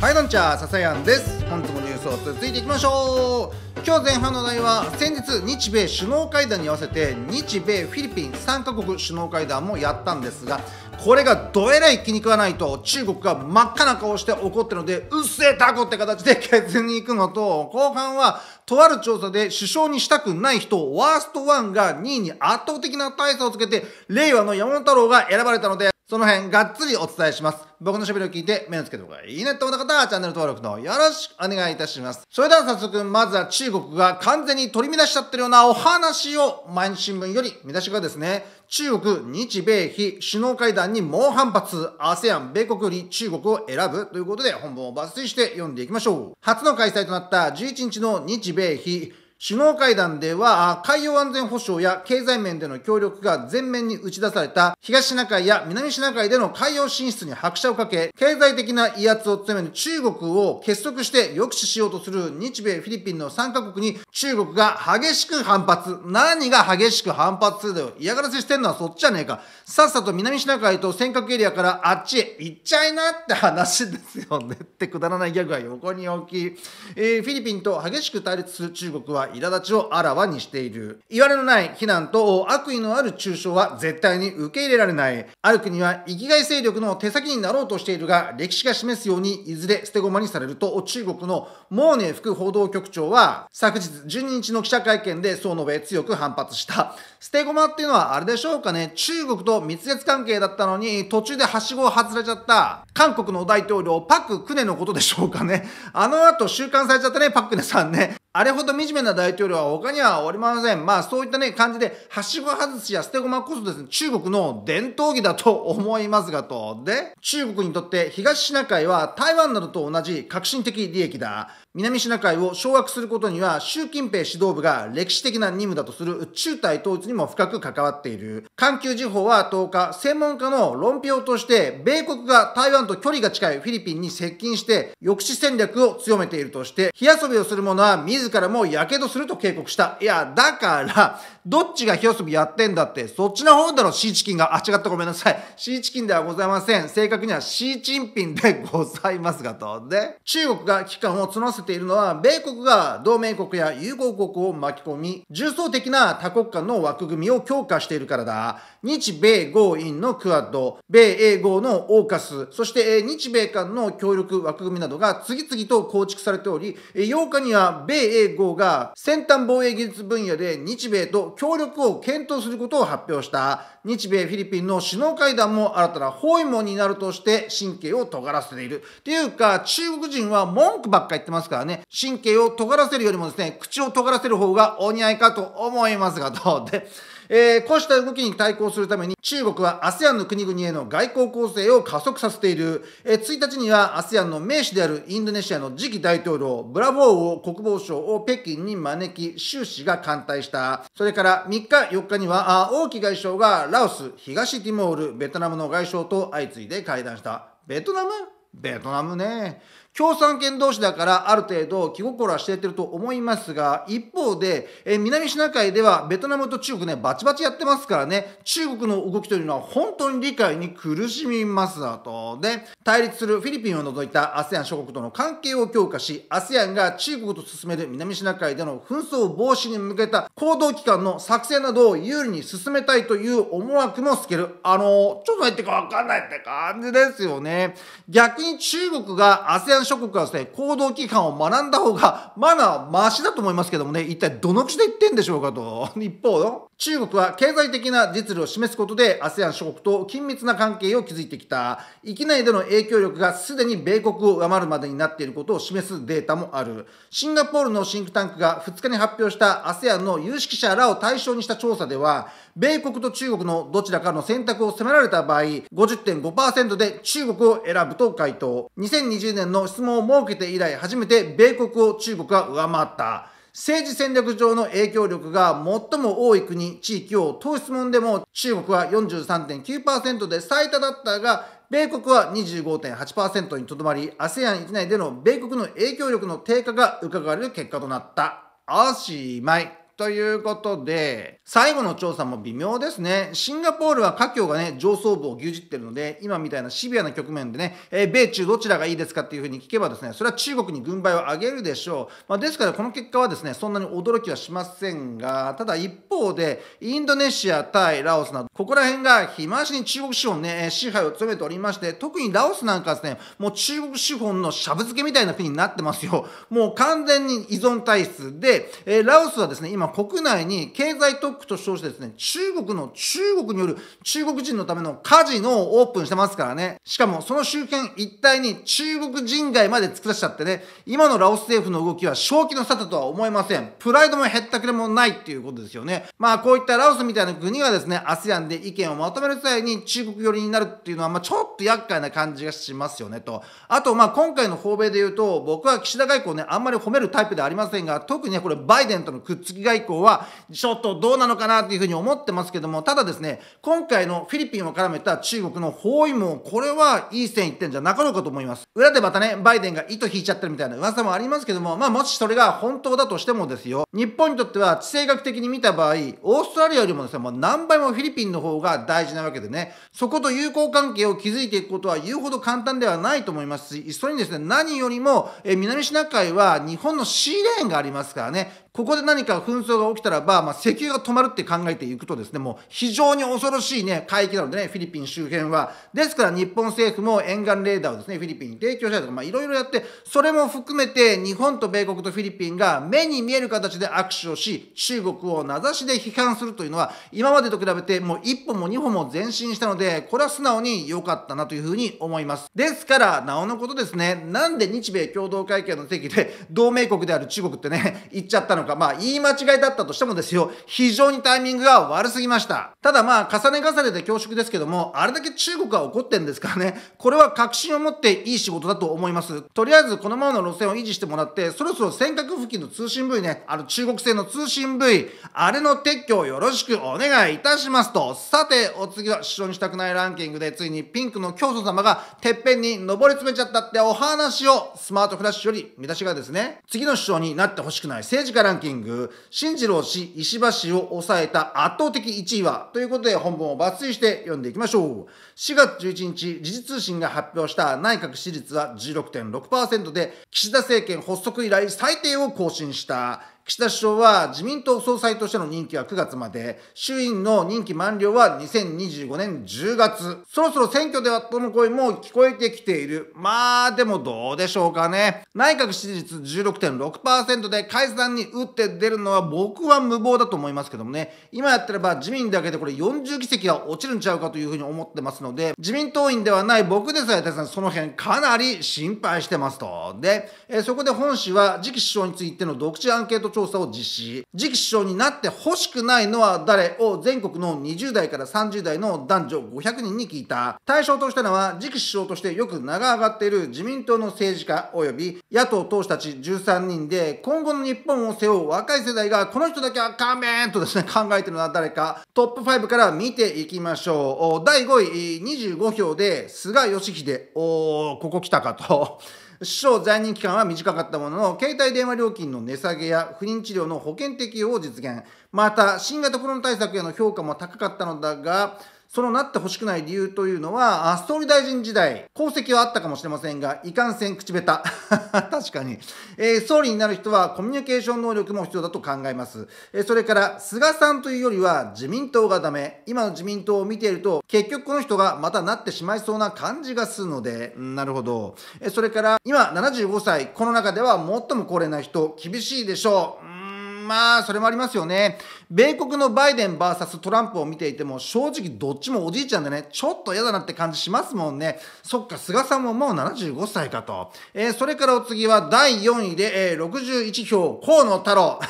はい、どんちゃー、ささやんです。本日もニュースを続いていきましょう。今日前半の内容は、先日、日米首脳会談に合わせて、日米、フィリピン3カ国首脳会談もやったんですが、これがどえらい気に食わないと、中国が真っ赤な顔して怒ってるので、うっせえタコって形で削りに行くのと、後半は、とある調査で首相にしたくない人、ワースト1が2位に圧倒的な大差をつけて、令和の山本太郎が選ばれたので、その辺がっつりお伝えします。僕の喋りを聞いて目をつけた方がいいねと思った方はチャンネル登録のよろしくお願いいたします。それでは早速、まずは中国が完全に取り乱しちゃってるようなお話を毎日新聞より見出しがですね、中国、日米非首脳会談に猛反発、ASEAN、米国より中国を選ぶということで本文を抜粋して読んでいきましょう。初の開催となった11日の日米非首脳会談では、海洋安全保障や経済面での協力が前面に打ち出された東シナ海や南シナ海での海洋進出に拍車をかけ、経済的な威圧を強める中国を結束して抑止しようとする日米フィリピンの3カ国に中国が激しく反発。何が激しく反発するだよ。嫌がらせしてんのはそっちじゃねえか。さっさと南シナ海と尖閣エリアからあっちへ行っちゃいなって話ですよね。ってくだらないギャグは横に置き、えー、フィリピンと激しく対立する中国は苛立ちをあらわにしている。いわれのない非難と悪意のある中傷は絶対に受け入れられない。ある国は生きがい勢力の手先になろうとしているが、歴史が示すようにいずれ捨て駒にされると、中国のモーネ副報道局長は、昨日12日の記者会見でそう述べ強く反発した。捨て駒っていうのはあれでしょうかね中国と密接関係だったのに、途中ではしごを外れちゃった、韓国の大統領パククネのことでしょうかね。あの後収監されちゃったね、パククネさんね。あれほど惨めな大統領は他にはおりません。まあそういったね、感じで、はしご外しや捨て駒こそですね、中国の伝統儀だと思いますがと。で、中国にとって東シナ海は台湾などと同じ革新的利益だ。南シナ海を掌握することには習近平指導部が歴史的な任務だとする中台統一にも深く関わっている。環球時報は10日、専門家の論評として、米国が台湾と距離が近いフィリピンに接近して抑止戦略を強めているとして、火遊びをする者は自らも火傷すると警告した。いや、だから、どっちが火遊びやってんだって、そっちの方だろ、シーチキンが。あ、違った、ごめんなさい。シーチキンではございません。正確にはシーチンピンでございますが、と。で、中国が危機感を募らせているのは、米国が同盟国や友好国を巻き込み、重層的な多国間の枠組みを強化しているからだ。日米豪印のクアッド、米英豪のオーカス、そして日米間の協力枠組みなどが次々と構築されており、8日には米英豪が先端防衛技術分野で日米と協力を検討することを発表した日米フィリピンの首脳会談も新たな包囲網になるとして神経を尖らせている。っていうか中国人は文句ばっか言ってますからね、神経を尖らせるよりもですね、口を尖らせる方がお似合いかと思いますが、どうでえー、こうした動きに対抗するために中国は ASEAN の国々への外交攻勢を加速させている、えー、1日には ASEAN の名士であるインドネシアの次期大統領ブラボーを国防相を北京に招き習氏が歓待したそれから3日4日には王毅外相がラオス東ティモールベトナムの外相と相次いで会談したベトナムベトナムね。共産圏同士だからある程度気心はしていってると思いますが、一方で、え南シナ海ではベトナムと中国ね、バチバチやってますからね、中国の動きというのは本当に理解に苦しみますだと。で、対立するフィリピンを除いた ASEAN 諸国との関係を強化し、ASEAN が中国と進める南シナ海での紛争防止に向けた行動機関の作戦などを有利に進めたいという思惑も透ける。あの、ちょっと入ってかわかんないって感じですよね。逆に中国が ASEAN 諸国はですね、行動規範を学んだ方が、マナーマシだと思いますけどもね、一体どの口で言ってんでしょうかと。一方、中国は経済的な実利を示すことで ASEAN 諸国と緊密な関係を築いてきた。域内での影響力がすでに米国を上回るまでになっていることを示すデータもある。シンガポールのシンクタンクが2日に発表した ASEAN の有識者らを対象にした調査では、米国と中国のどちらかの選択を迫られた場合、50.5%で中国を選ぶと回答。2020年の質問を設けて以来初めて米国を中国が上回った政治戦略上の影響力が最も多い国、地域を党質問でも中国は43.9%で最多だったが、米国は25.8%にとどまり、ASEAN 域内での米国の影響力の低下が伺われる結果となった。おしまい。ということで、最後の調査も微妙ですね。シンガポールは華僑がね、上層部を牛耳ってるので、今みたいなシビアな局面でね、えー、米中どちらがいいですかっていうふうに聞けばですね、それは中国に軍配を上げるでしょう。まあ、ですから、この結果はですね、そんなに驚きはしませんが、ただ一方で、インドネシア、タイ、ラオスなど、ここら辺が日増しに中国資本ね、支配を務めておりまして、特にラオスなんかですね、もう中国資本のしゃぶ漬けみたいな国になってますよ。もう完全に依存体質で、えー、ラオスはですね、今国内に経済特区と称してですね、中国の中国による中国人のためのカジノをオープンしてますからね。しかもその周辺一帯に中国人街まで作らせちゃってね、今のラオス政府の動きは正気の沙汰とは思えません。プライドもへったくれもないっていうことですよね。まあこういったラオスみたいな国がですね、ASEAN で意見をまとめる際に中国寄りになるっていうのは、まあちょっと厄介な感じがしますよねと。あとまあ今回の訪米で言うと、僕は岸田外交ね、あんまり褒めるタイプではありませんが、特にね、これバイデンとのくっつきが以降はちょっとどうなのかなというふうに思ってますけども、ただですね、今回のフィリピンを絡めた中国の包囲網、これはいい線いってんじゃなかろうかと思います。裏でまたね、バイデンが糸引いちゃってるみたいな噂もありますけども、まあもしそれが本当だとしてもですよ、日本にとっては地政学的に見た場合、オーストラリアよりもですね、もう何倍もフィリピンの方が大事なわけでね、そこと友好関係を築いていくことは言うほど簡単ではないと思いますし、それにですね、何よりも、え南シナ海は日本のシーレーンがありますからね、ここで何か紛争が起きたらば、まあ、石油が止まるって考えていくとですね、もう非常に恐ろしい、ね、海域なのでね、フィリピン周辺は。ですから日本政府も沿岸レーダーをですね、フィリピンに提供したりとか、まあ、いろいろやって、それも含めて日本と米国とフィリピンが目に見える形で握手をし、中国を名指しで批判するというのは、今までと比べてもう一歩も二歩も前進したので、これは素直に良かったなというふうに思います。ですから、なおのことですね、なんで日米共同会見の席で同盟国である中国ってね、言っちゃったのか。か、まあ、言い間違いだったとしてもですよ、非常にタイミングが悪すぎました。ただまあ、重ね重ねで恐縮ですけども、あれだけ中国が怒ってんですからね、これは確信を持っていい仕事だと思います。とりあえず、このままの路線を維持してもらって、そろそろ尖閣付近の通信部位ね、あの中国製の通信部位、あれの撤去をよろしくお願いいたしますと。さて、お次は主張にしたくないランキングで、ついにピンクの教祖様がてっぺんに登り詰めちゃったってお話を、スマートフラッシュより見出しがですね、次の首相になってほしくない政治らランキング、新次郎氏、石破氏を抑えた圧倒的1位はということで本文を抜粋して読んでいきましょう。4月11日、時事通信が発表した内閣支持率は16.6%で、岸田政権発足以来最低を更新した。岸田首相は自民党総裁としての任期は9月まで、衆院の任期満了は2025年10月。そろそろ選挙ではとの声も聞こえてきている。まあ、でもどうでしょうかね。内閣支持率16.6%で解散に打って出るのは僕は無謀だと思いますけどもね。今やってれば自民だけでこれ40議席は落ちるんちゃうかというふうに思ってますので、自民党員ではない僕でさえさんその辺かなり心配してますと。で、えそこで本氏は次期首相についての独自アンケート調査を実施次期首相になってほしくないのは誰を全国の20代から30代の男女500人に聞いた対象としたのは次期首相としてよく名が上がっている自民党の政治家及び野党党首たち13人で今後の日本を背負う若い世代がこの人だけは勘弁とですね考えてるのは誰かトップ5から見ていきましょう第5位25票で菅義偉おーここ来たかと首相在任期間は短かったものの、携帯電話料金の値下げや不妊治療の保険適用を実現、また新型コロナ対策への評価も高かったのだが、そのなってほしくない理由というのは、総理大臣時代、功績はあったかもしれませんが、いかんせん口下手。確かに、えー、総理になる人はコミュニケーション能力も必要だと考えます。えー、それから、菅さんというよりは自民党がダメ。今の自民党を見ていると、結局この人がまたなってしまいそうな感じがするので、うん、なるほど。えー、それから、今75歳、この中では最も高齢な人、厳しいでしょう。うん、まあ、それもありますよね。米国のバイデン VS トランプを見ていても、正直どっちもおじいちゃんでね、ちょっと嫌だなって感じしますもんね。そっか、菅さんももう75歳かと。えー、それからお次は第4位で、えー、61票、河野太郎。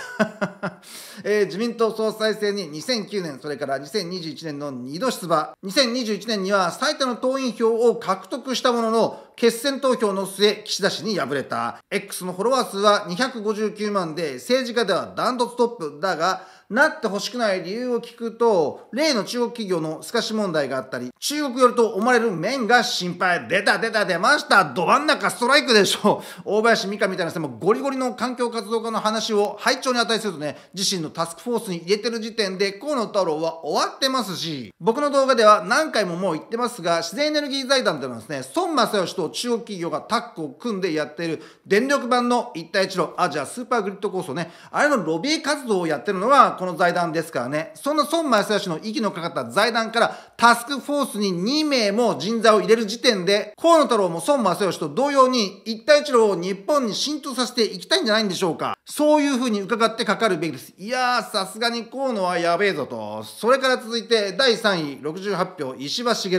えー、自民党総裁選に2009年、それから2021年の2度出馬。2021年には最多の党員票を獲得したものの、決選投票の末、岸田氏に敗れた。X のフォロワー数は259万で、政治家ではダントツトップだが、なってほしくない理由を聞くと、例の中国企業の透かし問題があったり、中国寄ると思われる面が心配。出た出た出ました。ど真ん中ストライクでしょう。大林美香みたいな人もゴリゴリの環境活動家の話を拝聴に値するとね、自身のタスクフォースに入れてる時点で河野太郎は終わってますし、僕の動画では何回ももう言ってますが、自然エネルギー財団でのはですね、孫正義と中国企業がタッグを組んでやっている電力版の一帯一路アジアスーパーグリッド構想ね、あれのロビー活動をやってるのはこの財団ですからね、そんな孫正義の息のかかった財団からタスクフォースに2名も人材を入れる時点で、河野太郎も孫正義と同様に一帯一路を日本に浸透させていきたいんじゃないんでしょうか。そういうふうに伺ってかかるべきです。いやー、さすがに河野はやべえぞと。それから続いて第3位、68票、石破茂。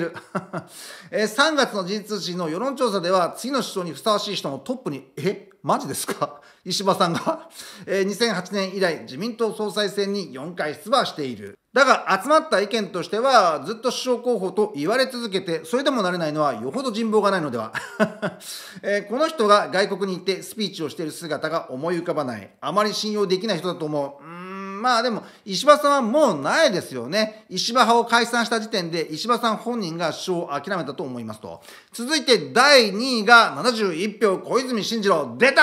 え3月の時事通信の世論調査では、次の首相にふさわしい人のトップに、えマジですか 石破さんが、えー、2008年以来自民党総裁選に4回出馬している。だが集まった意見としてはずっと首相候補と言われ続けてそれでもなれないのはよほど人望がないのでは、えー、この人が外国に行ってスピーチをしている姿が思い浮かばないあまり信用できない人だと思う。うまあでも、石破さんはもうないですよね。石破派を解散した時点で、石破さん本人が首相を諦めたと思いますと。続いて第2位が71票、小泉進次郎。出た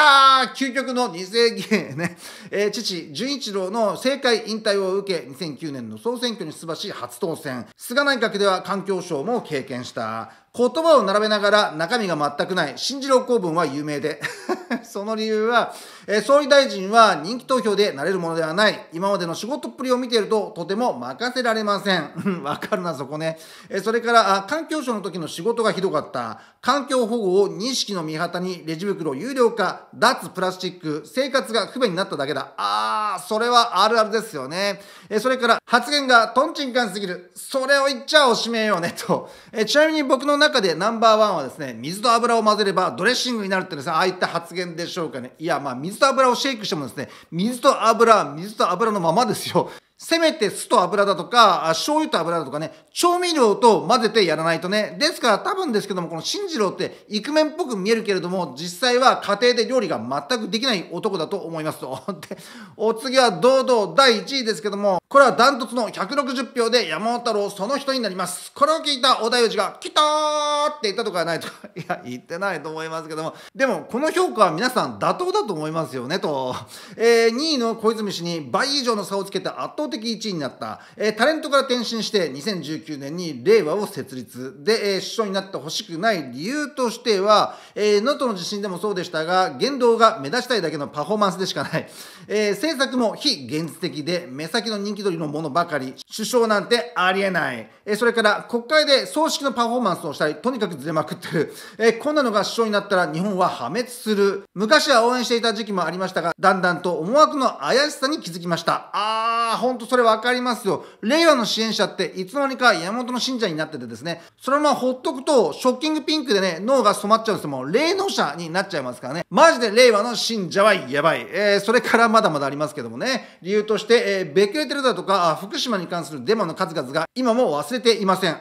ー究極の二世紀恵ね。えー、父、純一郎の政界引退を受け、2009年の総選挙に出馬し、初当選。菅内閣では環境省も経験した。言葉を並べながら中身が全くない。進次郎公文は有名で。その理由は、えー、総理大臣は人気投票でなれるものではない。今までの仕事っぷりを見ていると、とても任せられません。わかるな、そこね。えー、それから、環境省の時の仕事がひどかった。環境保護を認識の見旗にレジ袋有料化、脱プラスチック、生活が不便になっただけだ。あー、それはあるあるですよね。えー、それから、発言がトンチンカンすぎる。それを言っちゃおしめよね、と。えー、ちなみに僕の中でナンバーワンはですね、水と油を混ぜればドレッシングになるってですね、ああいった発言でしょうかね。いや、まあ、水と油をシェイクしてもですね、水と油、水と油のままですよ。せめて酢と油だとか、醤油と油だとかね、調味料と混ぜてやらないとね。ですから多分ですけども、この新次郎ってイクメンっぽく見えるけれども、実際は家庭で料理が全くできない男だと思いますと。で、お次は堂々第1位ですけども、これはダントツの160票で山本太郎その人になります。これを聞いたお題氏が、来たーって言ったとかないとか、いや、言ってないと思いますけども、でもこの評価は皆さん妥当だと思いますよねと。えー、2位の小泉氏に倍以上の差をつけて圧倒倒的1位になった、えー、タレントから転身して2019年に令和を設立で、えー、首相になってほしくない理由としては能登、の地震でもそうでしたが言動が目立ちたいだけのパフォーマンスでしかない、えー、政策も非現実的で目先の人気取りのものばかり首相なんてありえない、えー、それから国会で葬式のパフォーマンスをしたりとにかくずれまくってる、えー、こんなのが首相になったら日本は破滅する昔は応援していた時期もありましたがだんだんと思惑の怪しさに気づきましたあー本本当それ分かりますよ。令和の支援者って、いつの間にか山本の信者になっててですね、そのままほっとくと、ショッキングピンクでね、脳が染まっちゃうんですよ。もう、霊能者になっちゃいますからね。マジで令和の信者はやばい。えー、それからまだまだありますけどもね。理由として、えー、ベクレテルだとか、福島に関するデマの数々が、今も忘れていません。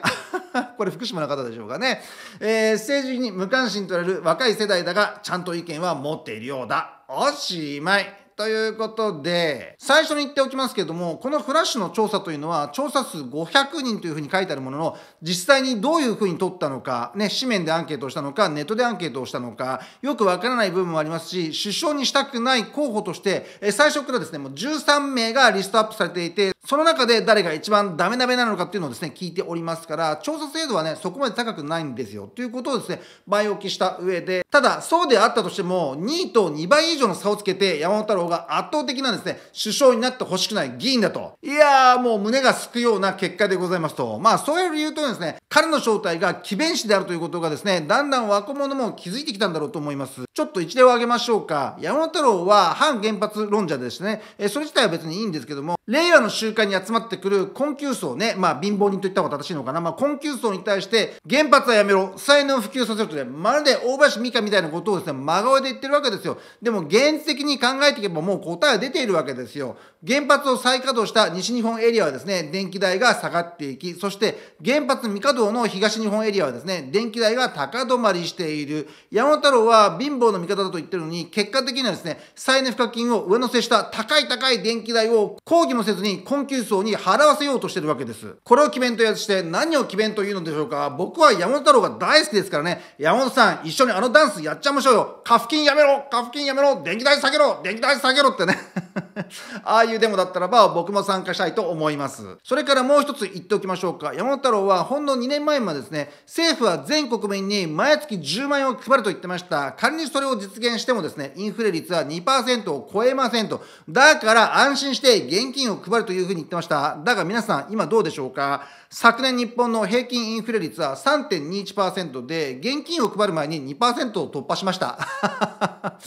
これ福島の方でしょうかね。えー、政治に無関心とられる若い世代だが、ちゃんと意見は持っているようだ。おしまい。ということで、最初に言っておきますけれども、このフラッシュの調査というのは、調査数500人というふうに書いてあるものの、実際にどういうふうに取ったのか、ね、紙面でアンケートをしたのか、ネットでアンケートをしたのか、よくわからない部分もありますし、首相にしたくない候補として、最初からですね、もう13名がリストアップされていて、その中で誰が一番ダメダメなのかっていうのをですね、聞いておりますから、調査精度はね、そこまで高くないんですよ。ということをですね、前置きした上で、ただ、そうであったとしても、2位と2倍以上の差をつけて、山本太郎が圧倒的なですね、首相になってほしくない議員だと。いやー、もう胸がすくような結果でございますと。まあ、そういう理由というのはですね、彼の正体が奇弁士であるということがですね、だんだん若者も気づいてきたんだろうと思います。ちょっと一例を挙げましょうか。山本太郎は反原発論者でしてね、えそれ自体は別にいいんですけども、令和の集会に集まってくる困窮層ね、まあ貧乏人と言った方が正しいのかな、まあ困窮層に対して原発はやめろ、才能を普及させるとね、まるで大橋美香みたいなことをですね、真顔で言ってるわけですよ。でも現実的に考えていけばもう答えは出ているわけですよ。原発を再稼働した西日本エリアはですね、電気代が下がっていき、そして原発未稼働の東日本エリアはですね、電気代が高止まりしている。山本太郎は貧乏の味方だと言ってるのに、結果的にはですね、再エネ賦課金を上乗せした高い高い電気代を抗議もせずに困窮層に払わせようとしてるわけです。これを鬼弁とやして何を鬼弁と言うのでしょうか僕は山本太郎が大好きですからね。山本さん、一緒にあのダンスやっちゃいましょうよ。カフキンやめろカフキンやめろ電気代下げろ電気代下げろってね。ああいうデモだったらば僕も参加したいと思います。それからもう一つ言っておきましょうか。山本太郎はほんの2年前までですね、政府は全国民に毎月10万円を配ると言ってました。仮にそれを実現してもですね、インフレ率は2%を超えませんと。だから安心して現金を配るというふうに言ってました。だが皆さん今どうでしょうか昨年日本の平均インフレ率は3.21%で、現金を配る前に2%を突破しました。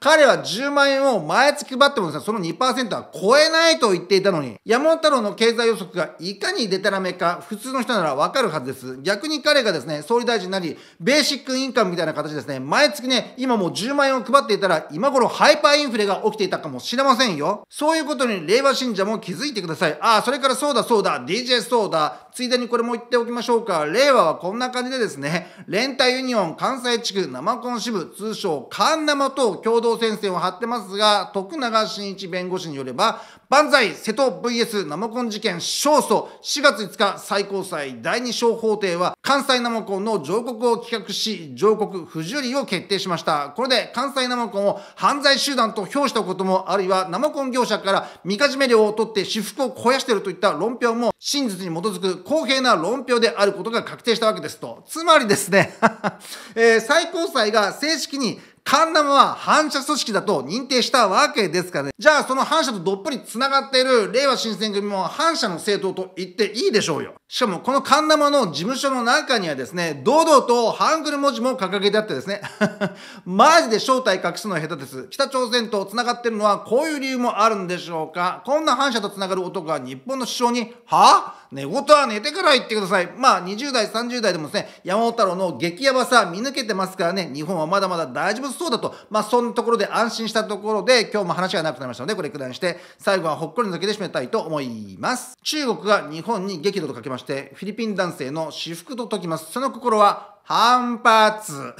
彼は10万円を毎月配ってもですね、その2% 2%は超えないと言っていたのに、山本太郎の経済予測がいかにデタラメか、普通の人ならわかるはずです。逆に彼がですね、総理大臣なり、ベーシックインカムみたいな形ですね、毎月ね、今もう10万円を配っていたら、今頃ハイパーインフレが起きていたかもしれませんよ。そういうことに令和信者も気づいてください。ああ、それからそうだそうだ、DJ そうだ、ついでにこれも言っておきましょうか。令和はこんな感じでですね、連帯ユニオン関西地区生コン支部、通称カンナマと共同戦線を張ってますが、徳永新一弁弁護士によれば万歳瀬戸 VS 生コン事件勝訴4月5日最高裁第2小法廷は関西生コンの上告を企画し上告不受理を決定しましたこれで関西生コンを犯罪集団と評したこともあるいは生コン業者からみかじめ料を取って私服を肥やしているといった論評も真実に基づく公平な論評であることが確定したわけですとつまりですね えー、最高裁が正式にカンナムは反射組織だと認定したわけですからね。じゃあその反射とどっぷり繋がっている令和新選組も反射の政党と言っていいでしょうよ。しかもこのカンナマの事務所の中にはですね、堂々とハングル文字も掲げてあってですね、マジで正体隠すの下手です。北朝鮮と繋がってるのはこういう理由もあるんでしょうかこんな反射と繋がる男は日本の首相に、はぁ寝言は寝てから言ってください。まあ20代、30代でもですね、山本太郎の激ヤバさ見抜けてますからね、日本はまだまだ大丈夫そうだと、まあそんなところで安心したところで今日も話がなくなりましたので、これくらいにして、最後はほっこり抜けてしめたいと思います。中国が日本に激怒とかけました。まして、フィリピン男性の私服と解きます。その心は、反発。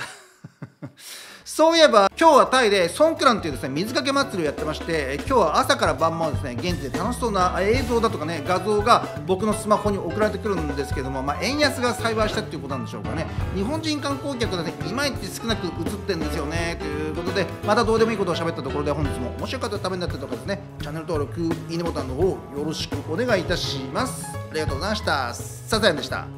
そういえば今日はタイでソンクランというですね水かけ祭りをやってまして今日は朝から晩までですね現地で楽しそうな映像だとかね画像が僕のスマホに送られてくるんですけども、まあ、円安が栽培したっていうことなんでしょうかね日本人観光客がねいまいち少なく映ってんですよねということでまたどうでもいいことを喋ったところで本日ももしよかったらためになったとかですねチャンネル登録いいねボタンの方よろしくお願いいたしますありがとうございましたサザでした